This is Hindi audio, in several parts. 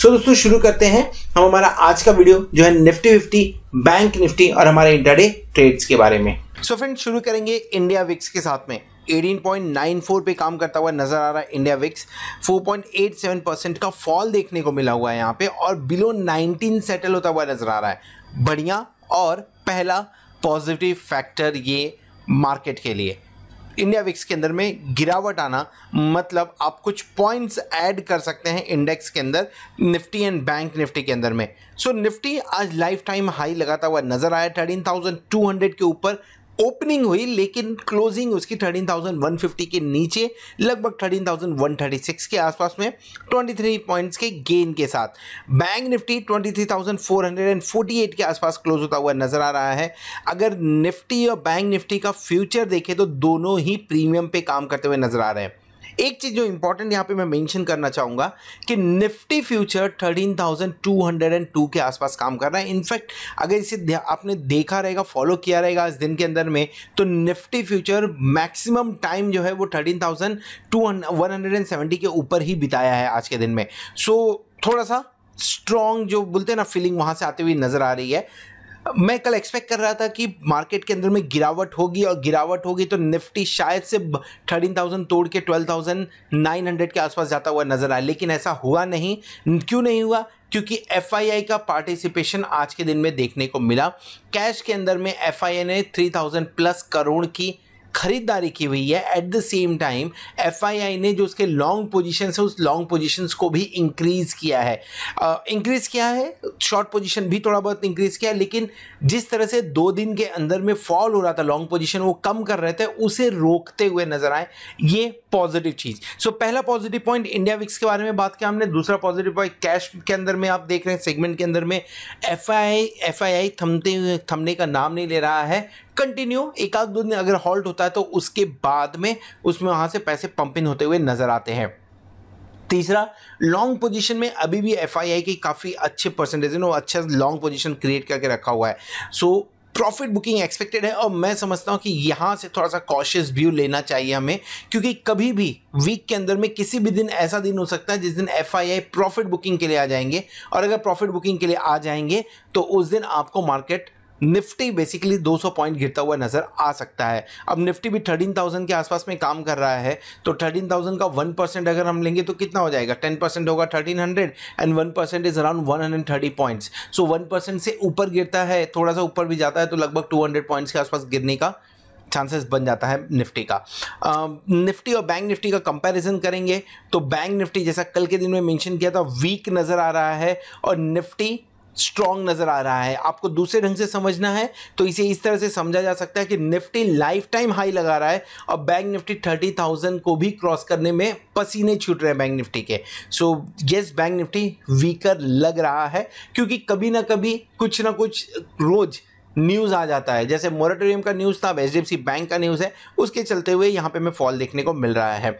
सो दोस्तों शुरू करते हैं हम हमारा आज का वीडियो जो है निफ्टी फिफ्टी बैंक निफ्टी और हमारे इंटरडे ट्रेड्स के बारे में सो so फ्रेंड शुरू करेंगे इंडिया विक्स के साथ में 18.94 पे काम करता हुआ नज़र आ रहा है इंडिया विक्स 4.87 परसेंट का फॉल देखने को मिला हुआ है यहाँ पे और बिलो 19 सेटल होता हुआ नज़र आ रहा है बढ़िया और पहला पॉजिटिव फैक्टर ये मार्केट के लिए इंडिया विक्स के अंदर में गिरावट आना मतलब आप कुछ पॉइंट्स ऐड कर सकते हैं इंडेक्स के अंदर निफ्टी एंड बैंक निफ्टी के अंदर में सो so, निफ्टी आज लाइफ टाइम हाई लगाता हुआ नजर आया थर्टीन थाउजेंड टू हंड्रेड के ऊपर ओपनिंग हुई लेकिन क्लोजिंग उसकी 13,150 के नीचे लगभग 13,136 के आसपास में 23 पॉइंट्स के गेन के साथ बैंक निफ्टी 23,448 के आसपास क्लोज होता हुआ नजर आ रहा है अगर निफ्टी और बैंक निफ्टी का फ्यूचर देखें तो दोनों ही प्रीमियम पे काम करते हुए नजर आ रहे हैं एक चीज़ जो इंपॉर्टेंट यहां पे मैं मेंशन करना चाहूंगा कि निफ्टी फ्यूचर 13,202 के आसपास काम कर रहा है इनफैक्ट अगर इसे आपने देखा रहेगा फॉलो किया रहेगा इस दिन के अंदर में तो निफ्टी फ्यूचर मैक्सिमम टाइम जो है वो thirteen thousand two one hundred and seventy के ऊपर ही बिताया है आज के दिन में सो so, थोड़ा सा स्ट्रॉन्ग जो बोलते हैं ना फीलिंग वहां से आती हुई नज़र आ रही है मैं कल एक्सपेक्ट कर रहा था कि मार्केट के अंदर में गिरावट होगी और गिरावट होगी तो निफ्टी शायद से थर्टीन थाउजेंड तोड़ के ट्वेल्व थाउजेंड नाइन हंड्रेड के आसपास जाता हुआ नजर आया लेकिन ऐसा हुआ नहीं क्यों नहीं हुआ क्योंकि एफ का पार्टिसिपेशन आज के दिन में देखने को मिला कैश के अंदर में एफ ने थ्री थाउजेंड प्लस करोड़ की खरीदारी की हुई है at the same time F ने जो उसके लॉन्ग पोजिशन है उस लॉन्ग पोजिशन को भी इंक्रीज किया है इंक्रीज किया है शॉर्ट पोजिशन भी थोड़ा बहुत इंक्रीज किया है लेकिन जिस तरह से दो दिन के अंदर में फॉल हो रहा था लॉन्ग पोजिशन वो कम कर रहे थे उसे रोकते हुए नजर आए ये पॉजिटिव चीज सो so, पहला पॉजिटिव पॉइंट इंडिया विक्स के बारे में बात किया हमने दूसरा पॉजिटिव पॉइंट कैश के अंदर में आप देख रहे हैं सेगमेंट के अंदर में एफ आई एफ आई आई थमते थमने का नाम नहीं ले रहा है कंटिन्यू एक आध दो दिन अगर हॉल्ट होता है तो उसके बाद में उसमें वहाँ से पैसे पंपिंग होते हुए नजर आते हैं तीसरा लॉन्ग पोजीशन में अभी भी एफआईआई की काफ़ी अच्छे परसेंटेज है वो अच्छा लॉन्ग पोजीशन क्रिएट करके रखा हुआ है so so, profit booking expected है और मैं समझता हूँ कि यहाँ से थोड़ा सा कॉशियस व्यू लेना चाहिए हमें क्योंकि कभी भी वीक के अंदर में किसी भी दिन ऐसा दिन हो सकता है जिस दिन एफ प्रॉफिट बुकिंग के लिए आ जाएंगे और अगर प्रॉफिट बुकिंग के लिए आ जाएंगे तो उस दिन आपको मार्केट निफ्टी बेसिकली 200 पॉइंट गिरता हुआ नज़र आ सकता है अब निफ्टी भी 13,000 के आसपास में काम कर रहा है तो 13,000 का 1 परसेंट अगर हम लेंगे तो कितना हो जाएगा 10 परसेंट होगा 1300 and 1 percent is around 130 points so 1 percent से ऊपर गिरता है थोड़ा सा ऊपर भी जाता है तो लगभग 200 पॉइंट्स के आसपास गिरने का चांसेस बन जाता है निफ्टी का निफ्टी और बैंक निफ्टी का कंपैरिजन करेंगे तो बैंक निफ्टी जैसा कल के दिन में मेंशन किया था वीक नज़र आ रहा है और निफ्टी स्ट्रॉन्ग नज़र आ रहा है आपको दूसरे ढंग से समझना है तो इसे इस तरह से समझा जा सकता है कि निफ्टी लाइफ टाइम हाई लगा रहा है और बैंक निफ्टी थर्टी थाउजेंड को भी क्रॉस करने में पसीने छूट रहे हैं बैंक निफ्टी के so yes bank Nifty weaker लग रहा है क्योंकि कभी ना कभी कुछ ना कुछ रोज़ न्यूज़ आ जाता है जैसे मोरेटोरियम का न्यूज़ था अब एच बैंक का न्यूज़ है उसके चलते हुए यहाँ पे हमें फॉल देखने को मिल रहा है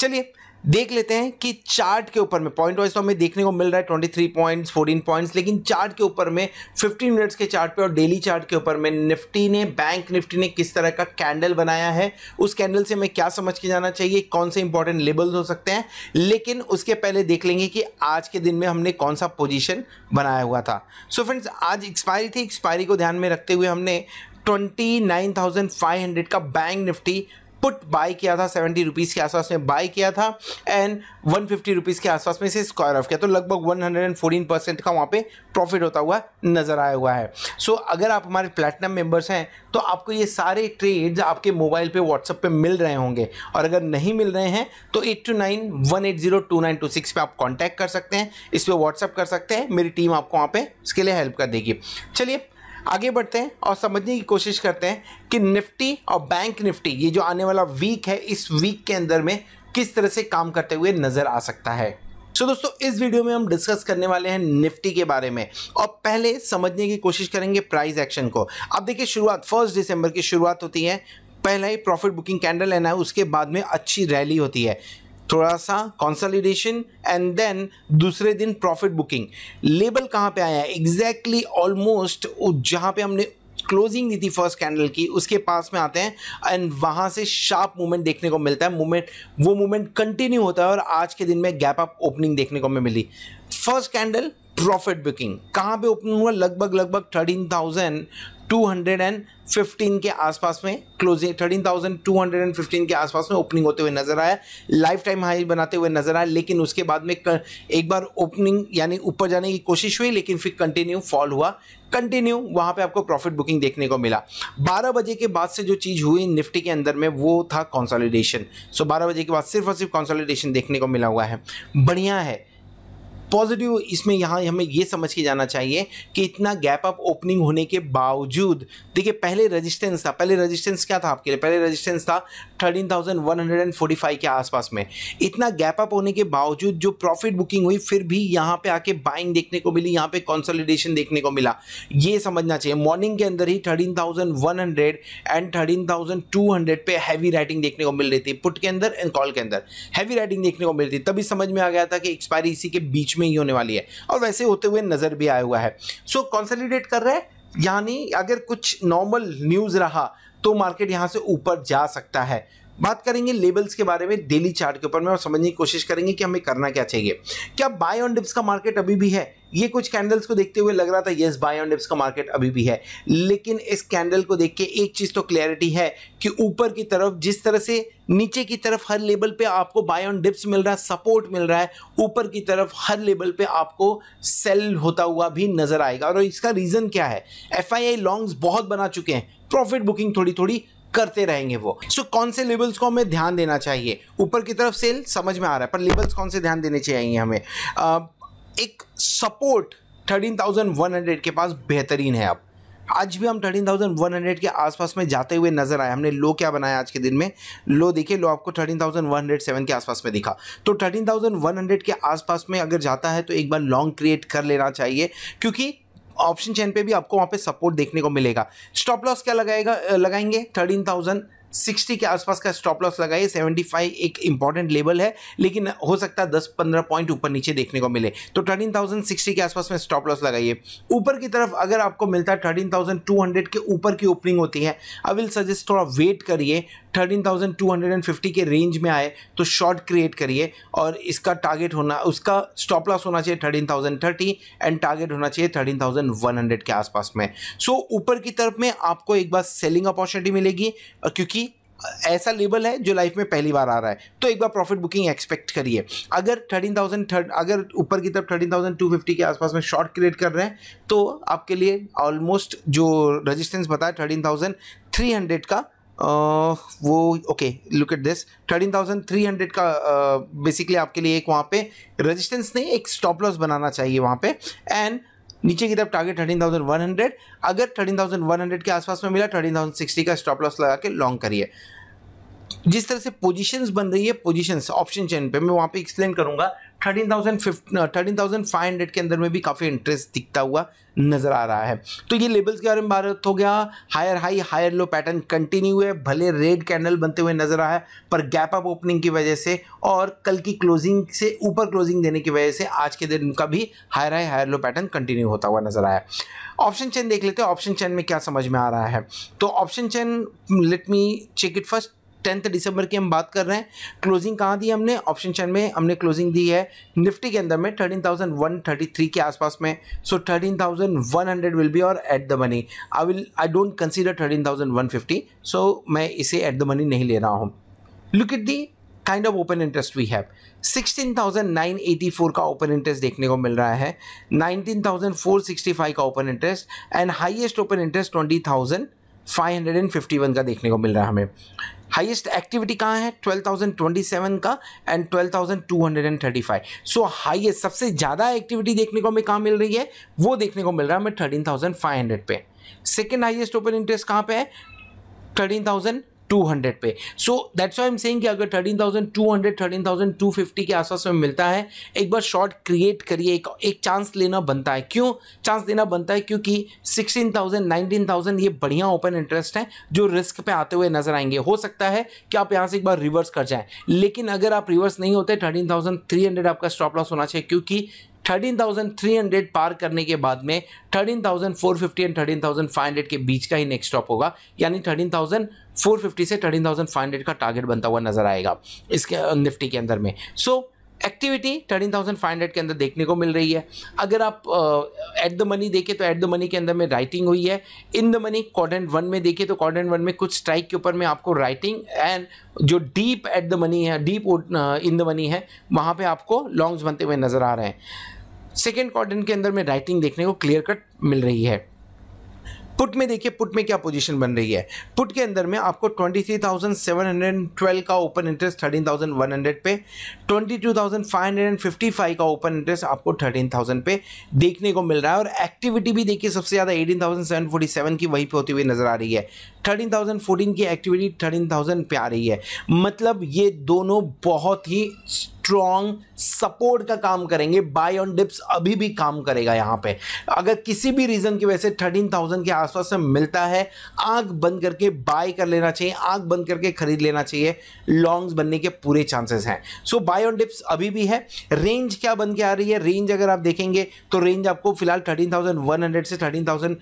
चलिए देख लेते हैं कि चार्ट के ऊपर में पॉइंट वाइज तो हमें देखने को मिल रहा है twenty three points fourteen points लेकिन चार्ट के ऊपर में फिफ्टीन मिनट्स के चार्ट पे और डेली चार्ट के ऊपर में निफ्टी ने बैंक निफ्टी ने किस तरह का कैंडल बनाया है उस कैंडल से हमें क्या समझ के जाना चाहिए कौन से इंपॉर्टेंट लेबल्स हो सकते हैं लेकिन उसके पहले देख लेंगे कि आज के दिन में हमने कौन सा पोजिशन बनाया हुआ था सो so फ्रेंड्स आज एक्सपायरी थी एक्सपायरी को ध्यान में रखते हुए हमने 29,500 का बैंक निफ्टी पुट बाय किया था सेवेंटी रुपीज़ के आसपास में बाय किया था एंड वन फिफ्टी रुपीज़ के आसपास में इसे स्क्वायर ऑफ किया तो लगभग one hundred and fourteen percent का वहाँ पे प्रॉफिट होता हुआ नज़र आया हुआ है सो so, अगर आप हमारे प्लेटिनम मेम्बर्स हैं तो आपको ये सारे ट्रेड्स आपके मोबाइल पे व्हाट्सअप पे मिल रहे होंगे और अगर नहीं मिल रहे हैं तो eight two nine one eight zero two nine two six पर आप कॉन्टैक्ट कर सकते हैं इस पर व्हाट्सअप कर सकते हैं मेरी टीम आपको वहाँ पर इसके लिए हेल्प कर देगी चलिए आगे बढ़ते हैं और समझने की कोशिश करते हैं कि निफ्टी और बैंक निफ्टी ये जो आने वाला वीक है इस वीक के अंदर में किस तरह से काम करते हुए नज़र आ सकता है सो so, दोस्तों इस वीडियो में हम डिस्कस करने वाले हैं निफ्टी के बारे में और पहले समझने की कोशिश करेंगे प्राइस एक्शन को अब देखिए शुरुआत फर्स्ट दिसंबर की शुरुआत होती है पहला ही प्रॉफिट बुकिंग कैंडल लेना है उसके बाद में अच्छी रैली होती है थोड़ा सा कंसोलिडेशन एंड देन दूसरे दिन प्रॉफिट बुकिंग लेबल कहाँ पे आया एग्जैक्टली ऑलमोस्ट जहाँ पे हमने क्लोजिंग दी थी फर्स्ट कैंडल की उसके पास में आते हैं एंड वहाँ से शार्प मूवमेंट देखने को मिलता है मूवमेंट वो मूवमेंट कंटिन्यू होता है और आज के दिन में गैप अप ओपनिंग देखने को मिली फर्स्ट कैंडल प्रॉफिट बुकिंग कहाँ पे ओपन हुआ लगभग लगभग थर्टीन थाउजेंड 215 के आसपास में क्लोजिंग 13,215 के आसपास में ओपनिंग होते हुए नजर आया लाइफ टाइम हाई बनाते हुए नजर आया लेकिन उसके बाद में एक बार ओपनिंग यानी ऊपर जाने की कोशिश हुई लेकिन फिर कंटिन्यू फॉल हुआ कंटिन्यू वहां पे आपको प्रॉफिट बुकिंग देखने को मिला 12 बजे के बाद से जो चीज़ हुई निफ्टी के अंदर में वो था कॉन्सॉलिडेशन सो बारह बजे के बाद सिर्फ और सिर्फ कॉन्सॉलिडेशन देखने को मिला हुआ है बढ़िया है पॉजिटिव इसमें यहाँ हमें ये समझ के जाना चाहिए कि इतना गैप अप ओपनिंग होने के बावजूद देखिए पहले रजिस्टेंस था पहले रजिस्टेंस क्या था आपके लिए पहले रजिस्टेंस था thirteen thousand one hundred and forty five के आसपास में इतना गैप अप होने के बावजूद जो प्रॉफिट बुकिंग हुई फिर भी यहाँ पे आके बाइंग देखने को मिली यहाँ पे कंसोलिडेशन देखने को मिला ये समझना चाहिए मॉर्निंग के अंदर ही thirteen thousand one hundred and thirteen thousand two hundred पे हैवी राइटिंग देखने को मिल रही थी पुट के अंदर एंड कॉल के अंदर हैवी राइटिंग देखने को मिल रही थी तभी समझ में आ गया था कि एक्सपायरी इसी के बीच में में ही होने वाली है और वैसे होते हुए नज़र भी आया हुआ है सो so, कंसोलिडेट कर रहे हैं यानी अगर कुछ नॉर्मल न्यूज़ रहा तो मार्केट यहां से ऊपर जा सकता है बात करेंगे लेबल्स के बारे में डेली चार्ट के ऊपर में और समझने की कोशिश करेंगे कि हमें करना क्या चाहिए क्या बाय ऑन डिप्स का मार्केट अभी भी है ये कुछ कैंडल्स को देखते हुए लग रहा था यस बाय ऑन डिप्स का मार्केट अभी भी है लेकिन इस कैंडल को देख के एक चीज़ तो क्लैरिटी है कि ऊपर की तरफ जिस तरह से नीचे की तरफ हर लेवल पे आपको बाय ऑन डिप्स मिल रहा है सपोर्ट मिल रहा है ऊपर की तरफ हर लेवल पे आपको सेल होता हुआ भी नजर आएगा और इसका रीज़न क्या है एफ आई लॉन्ग्स बहुत बना चुके हैं प्रॉफिट बुकिंग थोड़ी थोड़ी करते रहेंगे वो सो so, कौन से लेवल्स को हमें ध्यान देना चाहिए ऊपर की तरफ सेल समझ में आ रहा है पर लेवल्स कौन से ध्यान देने चाहिए हमें uh, एक support thirteen thousand one hundred के पास बेहतरीन है अब आज भी हम थर्टीन थाउजेंड वन हंड्रेड के आसपास में जाते हुए नजर आए हमने लो क्या बनाया आज के दिन में लो देखिए लो आपको thirteen thousand one hundred seven के आसपास में दिखा तो थर्टीन थाउजेंड वन हंड्रेड के आसपास में अगर जाता है तो एक बार लॉन्ग क्रिएट कर लेना चाहिए क्योंकि ऑप्शन चेन पे भी आपको वहाँ पे सपोर्ट देखने को मिलेगा स्टॉप लॉस क्या लगाएगा लगाएंगे थर्टीन थाउजेंड सिक्सटी के आसपास का स्टॉप लॉस लगाइए सेवेंटी फाइव एक इंपॉर्टेंट लेवल है लेकिन हो सकता है दस पंद्रह पॉइंट ऊपर नीचे देखने को मिले तो थर्टीन थाउजेंड सिक्सटी के आसपास में स्टॉप लॉस लगाइए ऊपर की तरफ अगर आपको मिलता है थर्टीन थाउजेंड टू हंड्रेड के ऊपर की ओपनिंग होती है आई विल सजेस्ट थोड़ा वेट करिए 13,250 के रेंज में आए तो शॉर्ट क्रिएट करिए और इसका टारगेट होना उसका स्टॉप लॉस होना चाहिए 13,030 एंड टारगेट होना चाहिए 13,100 के आसपास में सो so, ऊपर की तरफ में आपको एक बार सेलिंग अपॉर्चुनिटी मिलेगी क्योंकि ऐसा लेवल है जो लाइफ में पहली बार आ रहा है तो एक बार प्रॉफिट बुकिंग एक्सपेक्ट करिए अगर थर्टीन थाउजेंड थर्ड अगर ऊपर की तरफ थर्टीन थाउजेंड टू फिफ्टी के आसपास में शॉर्ट क्रिएट कर रहे हैं तो आपके लिए ऑलमोस्ट जो रेजिस्टेंस बताया थर्टीन थाउजेंड थ्री हंड्रेड का Uh, वो okay look at this thirteen thousand three hundred का बेसिकली uh, आपके लिए एक वहाँ पे रेजिस्टेंस नहीं एक स्टॉप लॉस बनाना चाहिए वहाँ पे एंड नीचे की तरफ target thirteen thousand one hundred अगर थर्टीन थाउजेंड वन हंड्रेड के आसपास में मिला थर्टीन थाउजेंड सिक्सटी का स्टॉप लॉस लगा के लॉन्ग करिए जिस तरह से पोजीशंस बन रही है पोजीशंस ऑप्शन चेन पे मैं वहाँ पे एक्सप्लेन करूँगा thirteen thousand thirteen thousand five hundred के अंदर में भी काफ़ी इंटरेस्ट दिखता हुआ नज़र आ रहा है तो ये लेवल्स के बारे में भारत हो गया higher high higher low pattern continue है भले रेड कैंडल बनते हुए नज़र आया पर गैप अप ओपनिंग की वजह से और कल की क्लोजिंग से ऊपर क्लोजिंग देने की वजह से आज के दिन का भी higher high higher low pattern continue होता हुआ नज़र आया ऑप्शन चेन देख लेते हैं ऑप्शन चेन में क्या समझ में आ रहा है तो option chain let me check it first tenth दिसंबर की हम बात कर रहे हैं क्लोजिंग कहाँ दी हमने ऑप्शन चैन में हमने क्लोजिंग दी है निफ्टी के अंदर में thirteen thousand one thirty three के आसपास में so thirteen thousand one hundred will be और at the money I will I don't consider thirteen thousand one fifty so मैं इसे एट द मनी नहीं ले रहा हूँ look it the kind of open interest we have sixteen thousand nine eighty four का ओपन इंटरेस्ट देखने को मिल रहा है nineteen thousand four sixty five का open interest and highest open interest twenty thousand 551 का देखने को मिल रहा है हमें हाईएस्ट एक्टिविटी कहाँ है 12,027 का एंड 12,235 सो हाईएस्ट सबसे ज़्यादा एक्टिविटी देखने को हमें कहाँ मिल रही है वो देखने को मिल रहा है हमें 13,500 पे सेकेंड हाईएस्ट ओपन इंटरेस्ट कहाँ पे है थर्टीन थाउजेंड टू हंड्रेड पे so that's I am saying कि अगर thirteen thousand two hundred thirteen thousand two fifty के आसपास में मिलता है एक बार शॉर्ट क्रिएट करिए एक एक चांस लेना बनता है क्यों चांस लेना बनता है क्योंकि सिक्सटीन थाउजेंड नाइनटीन थाउजेंड ये बढ़िया ओपन इंटरेस्ट है जो रिस्क पे आते हुए नजर आएंगे हो सकता है कि आप यहाँ से एक बार रिवर्स कर जाएं लेकिन अगर आप रिवर्स नहीं होते थर्टीन थाउजेंड थ्री हंड्रेड आपका स्टॉप लॉस होना चाहिए क्योंकि 13,300 पार करने के बाद में 13,450 एंड 13,500 के बीच का ही नेक्स्ट स्टॉप होगा यानी 13,450 से 13,500 का टारगेट बनता हुआ नजर आएगा इसके निफ्टी के अंदर में so so, activity thirteen thousand five hundred के अंदर देखने को मिल रही है अगर आप एट द मनी देखें तो एट द मनी के अंदर में राइटिंग हुई है in the money quadrant one में देखें तो कॉर्डेंट वन में कुछ स्ट्राइक के ऊपर में आपको राइटिंग एंड जो डीप एट द मनी है डीप इन द मनी है वहाँ पर आपको लॉन्ग्स बनते हुए नजर आ रहे हैं सेकेंड क्वाड्रेंट के अंदर में राइटिंग देखने को क्लियर कट मिल रही है पुट में देखिए पुट में क्या पोजीशन बन रही है पुट के अंदर में आपको 23,712 का ओपन इंटरेस्ट 13,100 पे 22,555 का ओपन इंटरेस्ट आपको 13,000 पे देखने को मिल रहा है और एक्टिविटी भी देखिए सबसे ज़्यादा 18,747 की वहीं पे होती हुई नजर आ रही है थर्टीन थाउजेंड फोर्टीन की एक्टिविटी थर्टीन थाउजेंड पे आ रही है मतलब ये दोनों बहुत ही स्ट्रॉन्ग सपोर्ट का काम करेंगे बाय ऑन डिप्स अभी भी काम करेगा यहाँ पे अगर किसी भी रीज़न की वजह से थर्टीन थाउजेंड के आसपास से मिलता है आंख बंद करके बाय कर लेना चाहिए आंख बंद करके खरीद लेना चाहिए लॉन्ग्स बनने के पूरे चांसेस हैं सो बाय ऑन डिप्स अभी भी है रेंज क्या बन के आ रही है रेंज अगर आप देखेंगे तो रेंज आपको फिलहाल थर्टीन थाउजेंड वन हंड्रेड से थर्टीन थाउजेंड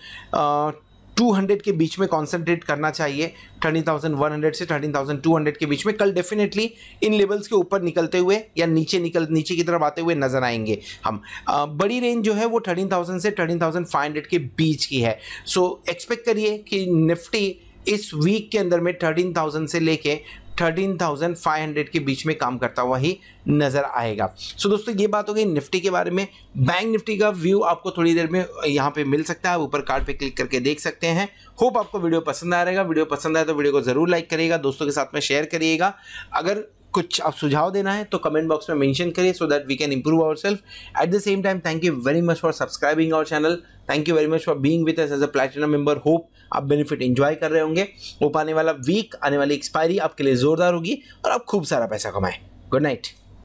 200 के बीच में कॉन्सेंट्रेट करना चाहिए 13,100 से 13,200 के बीच में कल डेफिनेटली इन लेवल्स के ऊपर निकलते हुए या नीचे निकल नीचे की तरफ आते हुए नजर आएंगे हम आ, बड़ी रेंज जो है वो 13,000 से 13,500 के बीच की है सो एक्सपेक्ट करिए कि निफ्टी इस वीक के अंदर में 13,000 से लेके थर्टीन थाउजेंड फाइव हंड्रेड के बीच में काम करता हुआ ही नज़र आएगा सो so, दोस्तों ये बात हो गई निफ्टी के बारे में बैंक निफ्टी का व्यू आपको थोड़ी देर में यहाँ पे मिल सकता है आप ऊपर कार्ड पे क्लिक करके देख सकते हैं होप आपको वीडियो पसंद आ रहेगा वीडियो पसंद आए तो वीडियो को ज़रूर लाइक करिएगा दोस्तों के साथ में शेयर करिएगा अगर कुछ आप सुझाव देना है तो कमेंट बॉक्स में मेंशन करिए so that we can improve our self at the same time thank you very much for subscribing our channel thank you very much for being with us as a platinum member hope आप बेनिफिट एंजॉय कर रहे होंगे होप आने वाला वीक आने वाली एक्सपायरी आपके लिए जोरदार होगी और आप खूब सारा पैसा कमाएं गुड नाइट